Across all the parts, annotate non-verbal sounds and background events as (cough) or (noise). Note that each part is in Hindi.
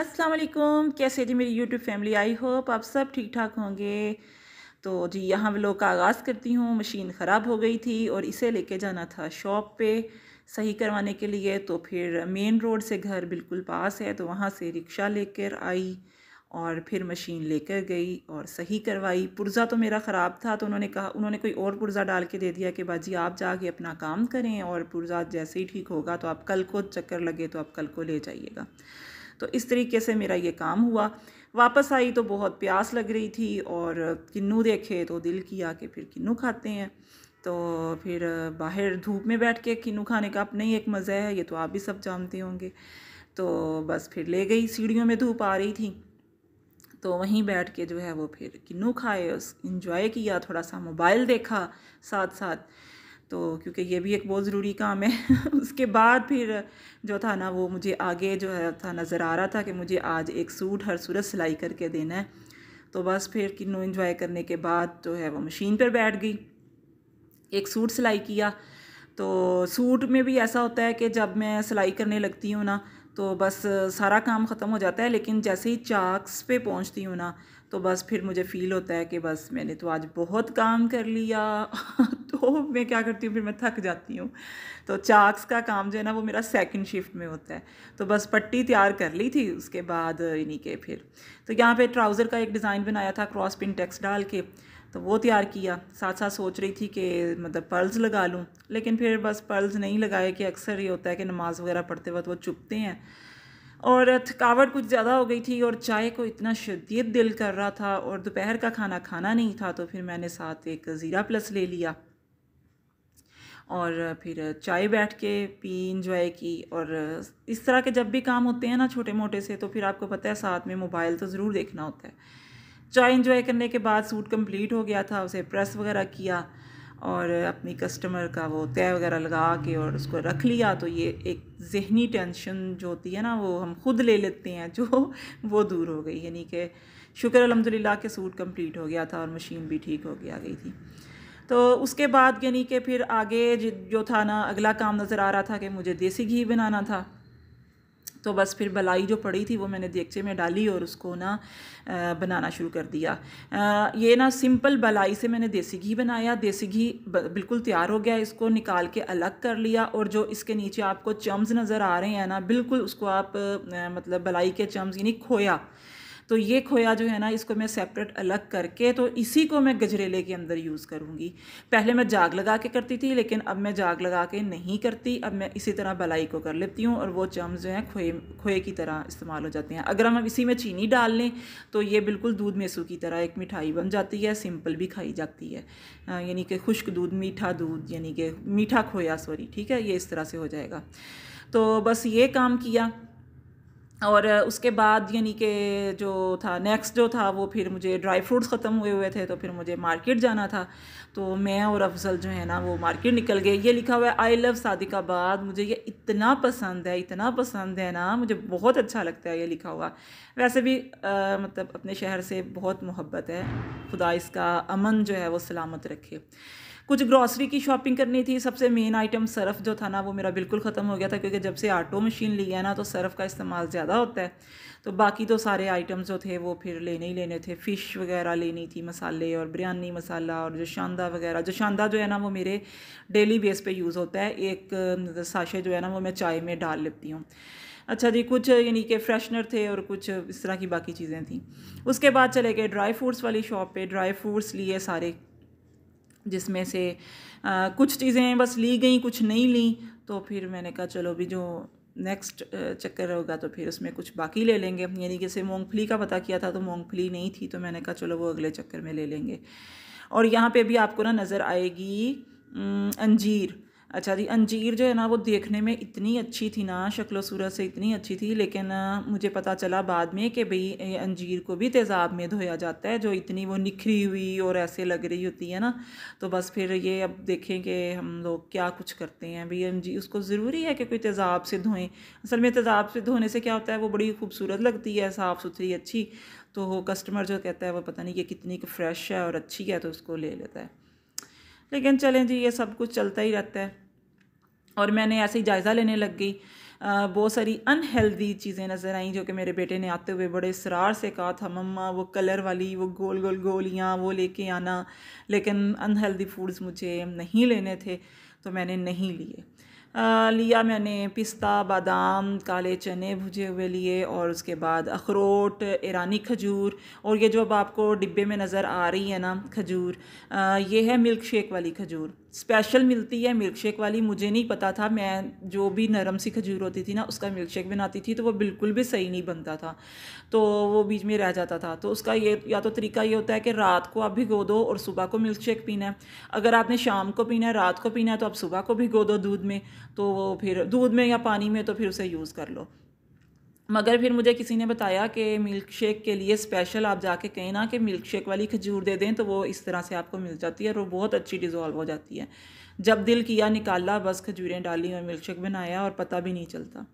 असलकुम कैसे जी मेरी YouTube फैमिली आई होप आप सब ठीक ठाक होंगे तो जी यहाँ व्लॉग का आगाज़ करती हूँ मशीन ख़राब हो गई थी और इसे लेके जाना था शॉप पे सही करवाने के लिए तो फिर मेन रोड से घर बिल्कुल पास है तो वहाँ से रिक्शा लेकर आई और फिर मशीन लेकर गई और सही करवाई पुर्ज़ा तो मेरा ख़राब था तो उन्होंने कहा उन्होंने कोई और पुर्ज़ा डाल के दे दिया कि बाजी आप जाके अपना काम करें और पुर्ज़ा जैसे ही ठीक होगा तो आप कल को चक्कर लगे तो आप कल को ले जाइएगा तो इस तरीके से मेरा ये काम हुआ वापस आई तो बहुत प्यास लग रही थी और किन्नू देखे तो दिल किया कि फिर किन्नू खाते हैं तो फिर बाहर धूप में बैठ के किन्नू खाने का अपना ही एक मज़ा है ये तो आप भी सब जानते होंगे तो बस फिर ले गई सीढ़ियों में धूप आ रही थी तो वहीं बैठ के जो है वो फिर किन्नू खाए उस इंजॉय किया थोड़ा सा मोबाइल देखा साथ साथ तो क्योंकि ये भी एक बहुत ज़रूरी काम है (laughs) उसके बाद फिर जो था ना वो मुझे आगे जो है था नज़र आ रहा था कि मुझे आज एक सूट हर सूरत सिलाई करके देना है तो बस फिर किन्नू इंजॉय करने के बाद जो है वो मशीन पर बैठ गई एक सूट सिलाई किया तो सूट में भी ऐसा होता है कि जब मैं सिलाई करने लगती हूँ ना तो बस सारा काम ख़त्म हो जाता है लेकिन जैसे ही चाक्स पे पहुंचती हूँ ना तो बस फिर मुझे फ़ील होता है कि बस मैंने तो आज बहुत काम कर लिया (laughs) तो मैं क्या करती हूँ फिर मैं थक जाती हूँ तो चाक्स का काम जो है ना वो मेरा सेकंड शिफ्ट में होता है तो बस पट्टी तैयार कर ली थी उसके बाद इन्हीं के फिर तो यहाँ पे ट्राउज़र का एक डिज़ाइन बनाया था क्रॉस पिन टेक्स डाल के तो वो तैयार किया साथ साथ सोच रही थी कि मतलब पर्ल्स लगा लूँ लेकिन फिर बस पर्ल्स नहीं लगाए कि अक्सर ये होता है कि नमाज़ वगैरह पढ़ते वक्त वो चुपते हैं और थकावट कुछ ज़्यादा हो गई थी और चाय को इतना शदीद दिल कर रहा था और दोपहर का खाना खाना नहीं था तो फिर मैंने साथ एक ज़ीरा प्लस ले लिया और फिर चाय बैठ के पी इंजॉय की और इस तरह के जब भी काम होते हैं ना छोटे मोटे से तो फिर आपको पता है साथ में मोबाइल तो ज़रूर देखना होता है चाय इन्जॉय करने के बाद सूट कंप्लीट हो गया था उसे प्रेस वगैरह किया और अपनी कस्टमर का वो तय वगैरह लगा के और उसको रख लिया तो ये एक जहनी टेंशन जो होती है ना वो हम खुद ले लेते हैं जो (laughs) वो दूर हो गई यानी कि शुक्र अलहमदिल्ला के सूट कंप्लीट हो गया था और मशीन भी ठीक हो गया गई थी तो उसके बाद यानी कि फिर आगे जो था ना अगला काम नज़र आ रहा था कि मुझे देसी घी बनाना था तो बस फिर बलाई जो पड़ी थी वो मैंने देगचे में डाली और उसको ना बनाना शुरू कर दिया ये ना सिंपल बलाई से मैंने देसी घी बनाया देसी घी बिल्कुल तैयार हो गया इसको निकाल के अलग कर लिया और जो इसके नीचे आपको चम्स नज़र आ रहे हैं ना बिल्कुल उसको आप मतलब बलाई के चम्स यानी खोया तो ये खोया जो है ना इसको मैं सेपरेट अलग करके तो इसी को मैं गजरेले के अंदर यूज़ करूँगी पहले मैं जाग लगा के करती थी लेकिन अब मैं जाग लगा के नहीं करती अब मैं इसी तरह बलाई को कर लेती हूँ और वो चम्स जो हैं खोए खोए की तरह इस्तेमाल हो जाते हैं अगर हम इसी में चीनी डाल लें तो ये बिल्कुल दूध मेसू की तरह एक मिठाई बन जाती है सिंपल भी खाई जाती है यानी कि खुश्क दूध मीठा दूध यानी कि मीठा खोया सॉरी ठीक है ये इस तरह से हो जाएगा तो बस ये काम किया और उसके बाद यानी कि जो था नेक्स्ट जो था वो फिर मुझे ड्राई फ्रूट्स ख़त्म हुए हुए थे तो फिर मुझे मार्केट जाना था तो मैं और अफजल जो है ना वो मार्केट निकल गए ये लिखा हुआ है आई लव सादिकाबाद मुझे ये इतना पसंद है इतना पसंद है ना मुझे बहुत अच्छा लगता है ये लिखा हुआ वैसे भी आ, मतलब अपने शहर से बहुत मोहब्बत है खुदा इसका अमन जो है वो सलामत रखे कुछ ग्रॉसरी की शॉपिंग करनी थी सबसे मेन आइटम सर्फ जो था ना वो मेरा बिल्कुल ख़त्म हो गया था क्योंकि जब से आटो मशीन ली है ना तो सर्फ का इस्तेमाल ज़्यादा होता है तो बाकी तो सारे आइटम्स जो थे वो फिर लेने ही लेने थे फ़िश वगैरह लेनी थी मसाले और बिरयानी मसाला और जो शानदा वगैरह जो शानदा जो है ना वो मेरे डेली बेस पे यूज़ होता है एक साशे जो है ना वो मैं चाय में डाल लेती हूँ अच्छा जी कुछ यानी कि फ्रेशनर थे और कुछ इस तरह की बाकी चीज़ें थी उसके बाद चले गए ड्राई फ्रूट्स वाली शॉप पे ड्राई फ्रूट्स लिए सारे जिसमें से आ, कुछ चीज़ें बस ली गई कुछ नहीं ली तो फिर मैंने कहा चलो भी जो नेक्स्ट चक्कर होगा तो फिर उसमें कुछ बाकी ले लेंगे यानी कि जैसे मूँगफली का पता किया था तो मूँगफली नहीं थी तो मैंने कहा चलो वो अगले चक्कर में ले लेंगे और यहाँ पे भी आपको ना नज़र आएगी अंजीर अच्छा जी अंजीर जो है ना वो देखने में इतनी अच्छी थी ना शक्लो सूरत से इतनी अच्छी थी लेकिन मुझे पता चला बाद में कि भई अंजीर को भी तेज़ाब में धोया जाता है जो इतनी वो निखरी हुई और ऐसे लग रही होती है ना तो बस फिर ये अब देखें कि हम लोग क्या कुछ करते हैं भई अंजीर उसको ज़रूरी है कि कोई तेज़ाब से धोएं असल में तेज़ाब से धोने से क्या होता है वो बड़ी खूबसूरत लगती है साफ़ सुथरी अच्छी तो कस्टमर जो कहता है वो पता नहीं ये कितनी फ्रेश है और अच्छी है तो उसको ले लेता है लेकिन चलें जी ये सब कुछ चलता ही रहता है और मैंने ऐसे ही जायज़ा लेने लग गई बहुत सारी अनहेल्दी चीज़ें नज़र आईं जो कि मेरे बेटे ने आते हुए बड़े सरार से कहा था मम्मा वो कलर वाली वो गोल गोल गोलियाँ वो लेके आना लेकिन अनहेल्दी फूड्स मुझे नहीं लेने थे तो मैंने नहीं लिए लिया मैंने पिस्ता बादाम काले चने भुजे हुए लिए और उसके बाद अखरोट ईरानी खजूर और ये जो अब आपको डिब्बे में नज़र आ रही है ना खजूर आ, ये है मिल्क शेक वाली खजूर स्पेशल मिलती है मिल्क शेक वाली मुझे नहीं पता था मैं जो भी नरम सी खजूर होती थी ना उसका मिल्क शेक बनाती थी तो वो बिल्कुल भी सही नहीं बनता था तो वो बीच में रह जाता था तो उसका ये या तो तरीका ये होता है कि रात को आप भिगो दो और सुबह को मिल्क शेक पीना है अगर आपने शाम को पीना है रात को पीना है तो आप सुबह को भिगो दो दूध में तो वो फिर दूध में या पानी में तो फिर उसे यूज़ कर लो मगर फिर मुझे किसी ने बताया कि मिल्क शेक के लिए स्पेशल आप जाके कहें ना कि मिल्क शेक वाली खजूर दे दें तो वो इस तरह से आपको मिल जाती है और वो बहुत अच्छी डिज़ोल्व हो जाती है जब दिल किया निकाला बस खजूरें डाली और मिल्क शेक बनाया और पता भी नहीं चलता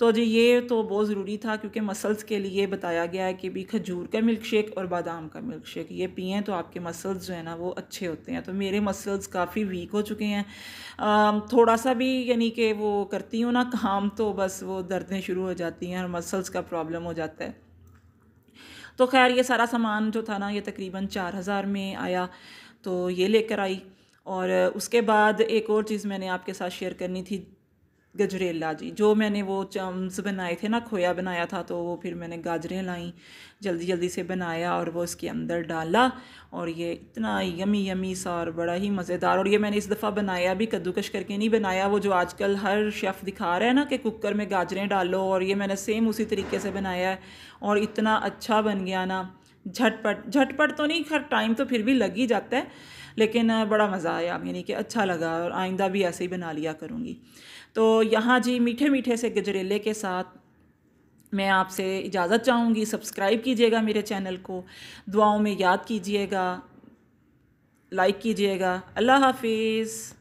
तो जी ये तो बहुत ज़रूरी था क्योंकि मसल्स के लिए बताया गया है कि भी खजूर का मिल्क शेक और बादाम का मिल्क शेक ये पिएँ तो आपके मसल्स जो है ना वो अच्छे होते हैं तो मेरे मसल्स काफ़ी वीक हो चुके हैं आ, थोड़ा सा भी यानी कि वो करती हूँ ना काम तो बस वो दर्दें शुरू हो जाती हैं और मसल्स का प्रॉब्लम हो जाता है तो खैर ये सारा सामान जो था ना ये तकरीबन चार हज़ार में आया तो ये लेकर आई और उसके बाद एक और चीज़ मैंने आपके साथ शेयर करनी थी गजरेला जी जो मैंने वो चम्स बनाए थे ना खोया बनाया था तो वो फिर मैंने गाजरें लाई जल्दी जल्दी से बनाया और वो इसके अंदर डाला और ये इतना यमी यमी सा और बड़ा ही मज़ेदार और ये मैंने इस दफ़ा बनाया भी कद्दूकश करके नहीं बनाया वो जो आजकल हर शेफ़ दिखा रहा है ना कि कुकर में गाजरें डालो और ये मैंने सेम उसी तरीके से बनाया है और इतना अच्छा बन गया ना झटपट झटपट तो नहीं हर टाइम तो फिर भी लग ही जाता है लेकिन बड़ा मज़ा आया यानी कि अच्छा लगा और आइंदा भी ऐसे ही बना लिया करूँगी तो यहाँ जी मीठे मीठे से गजरेले के साथ मैं आपसे इजाज़त चाहूँगी सब्सक्राइब कीजिएगा मेरे चैनल को दुआओं में याद कीजिएगा लाइक कीजिएगा अल्लाह हाफिज़